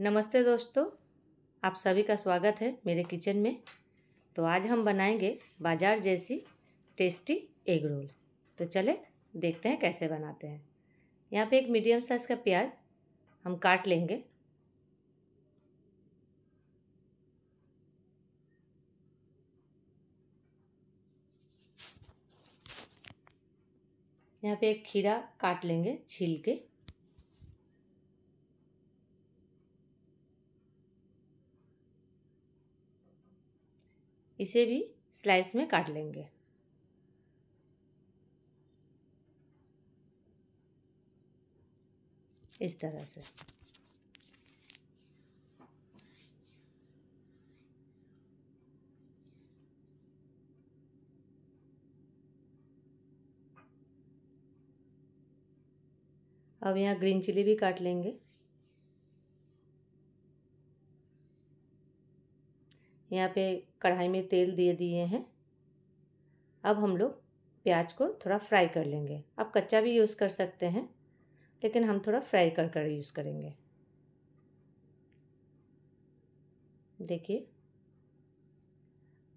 नमस्ते दोस्तों आप सभी का स्वागत है मेरे किचन में तो आज हम बनाएंगे बाजार जैसी टेस्टी एग रोल तो चले देखते हैं कैसे बनाते हैं यहाँ पे एक मीडियम साइज़ का प्याज हम काट लेंगे यहाँ पे एक खीरा काट लेंगे छील के इसे भी स्लाइस में काट लेंगे इस तरह से अब यहाँ ग्रीन चिली भी काट लेंगे यहाँ पे कढ़ाई में तेल दे दिए हैं अब हम लोग प्याज को थोड़ा फ्राई कर लेंगे आप कच्चा भी यूज़ कर सकते हैं लेकिन हम थोड़ा फ्राई कर कर यूज़ करेंगे देखिए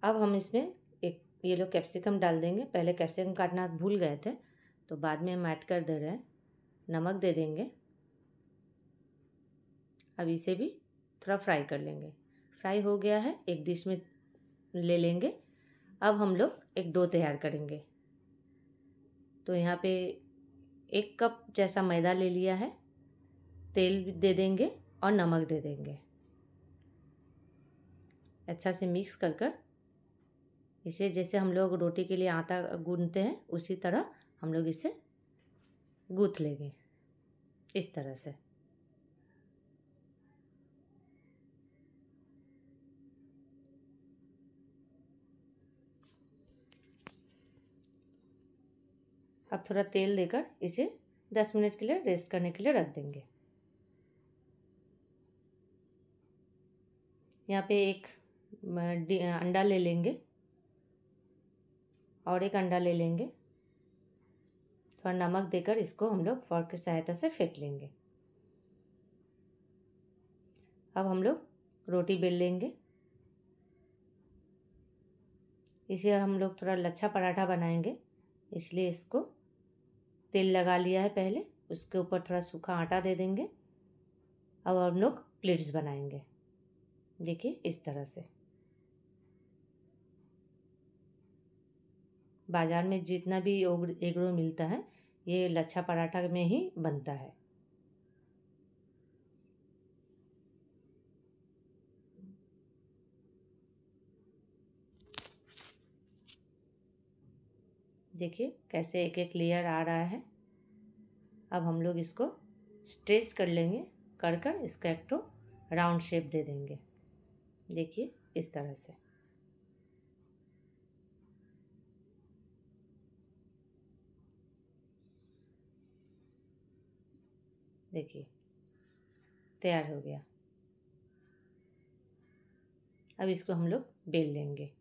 अब हम इसमें एक ये लोग कैप्सिकम डाल देंगे पहले कैप्सिकम काटना भूल गए थे तो बाद में हम ऐड कर दे रहे हैं नमक दे देंगे अब इसे भी थोड़ा फ्राई कर लेंगे फ्राई हो गया है एक डिश में ले लेंगे अब हम लोग एक डो तैयार करेंगे तो यहाँ पे एक कप जैसा मैदा ले लिया है तेल दे देंगे और नमक दे देंगे अच्छा से मिक्स कर कर इसे जैसे हम लोग रोटी के लिए आटा गूंदते हैं उसी तरह हम लोग इसे गूँथ लेंगे इस तरह से अब थोड़ा तेल देकर इसे दस मिनट के लिए रेस्ट करने के लिए रख देंगे यहाँ पे एक अंडा ले लेंगे और एक अंडा ले लेंगे थोड़ा नमक देकर इसको हम लोग फॉर्क की सहायता से फेंट लेंगे अब हम लोग रोटी बेल लेंगे इसे हम लोग थोड़ा लच्छा पराठा बनाएंगे इसलिए इसको तेल लगा लिया है पहले उसके ऊपर थोड़ा सूखा आटा दे देंगे अब हम लोग प्लेट्स बनाएंगे देखिए इस तरह से बाज़ार में जितना भी एगरो मिलता है ये लच्छा पराठा में ही बनता है देखिए कैसे एक एक लेयर आ रहा है अब हम लोग इसको स्ट्रेच कर लेंगे कर कर इसका एक तो राउंड शेप दे देंगे देखिए इस तरह से देखिए तैयार हो गया अब इसको हम लोग बेल लेंगे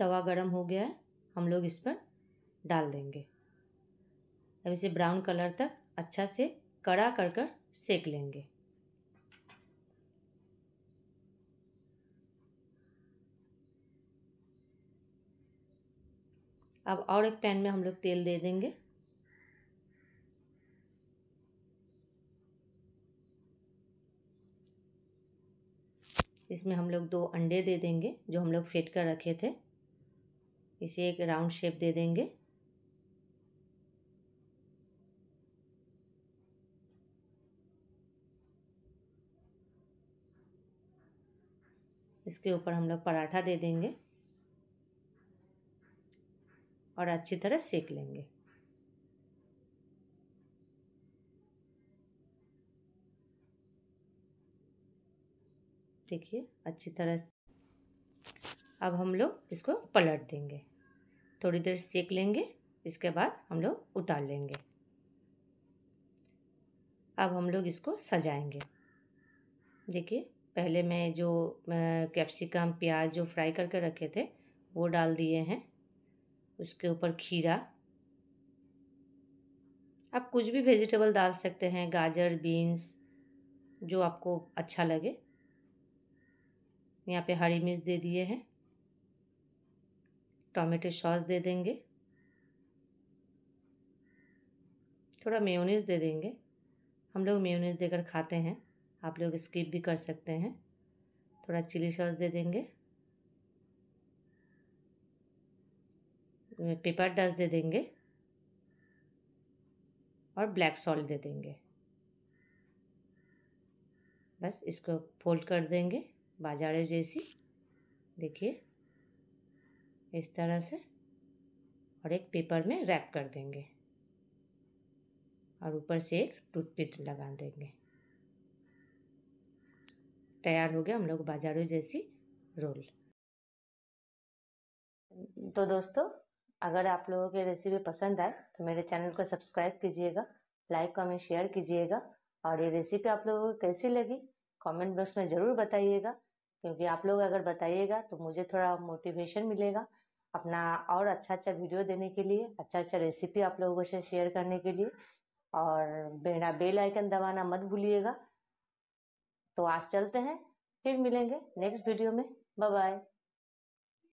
तवा गर्म हो गया है हम लोग इस पर डाल देंगे अब इसे ब्राउन कलर तक अच्छा से कड़ा कर कर सेक लेंगे अब और एक पैन में हम लोग तेल दे देंगे इसमें हम लोग दो अंडे दे देंगे जो हम लोग फेट कर रखे थे इसे एक राउंड शेप दे देंगे इसके ऊपर हम लोग पराठा दे देंगे और अच्छी तरह सेक लेंगे देखिए अच्छी तरह अब हम लोग इसको पलट देंगे थोड़ी देर सेक लेंगे इसके बाद हम लोग उतार लेंगे अब हम लोग इसको सजाएंगे देखिए पहले मैं जो कैप्सिकम प्याज जो फ्राई करके रखे थे वो डाल दिए हैं उसके ऊपर खीरा आप कुछ भी वेजिटेबल डाल सकते हैं गाजर बीन्स जो आपको अच्छा लगे यहाँ पे हरी मिर्च दे दिए हैं टोमेटो सॉस दे देंगे थोड़ा मेयोनीज दे देंगे हम लोग मेयोनीज देकर खाते हैं आप लोग स्किप भी कर सकते हैं थोड़ा चिली सॉस दे देंगे पेपर डस्ट दे देंगे और ब्लैक सॉल्ट दे देंगे बस इसको फोल्ड कर देंगे बाजारे जैसी देखिए इस तरह से और एक पेपर में रैप कर देंगे और ऊपर से एक टूथपिक लगा देंगे तैयार हो गया हम लोग बाजारों जैसी रोल तो दोस्तों अगर आप लोगों की रेसिपी पसंद आए तो मेरे चैनल को सब्सक्राइब कीजिएगा लाइक कमेंट शेयर कीजिएगा और ये रेसिपी आप लोगों को कैसी लगी कमेंट बॉक्स में ज़रूर बताइएगा क्योंकि आप लोग अगर बताइएगा तो मुझे थोड़ा मोटिवेशन मिलेगा अपना और अच्छा अच्छा वीडियो देने के लिए अच्छा अच्छा रेसिपी आप लोगों से शेयर करने के लिए और मेरा बेल आइकन दबाना मत भूलिएगा तो आज चलते हैं फिर मिलेंगे नेक्स्ट वीडियो में बाय बाय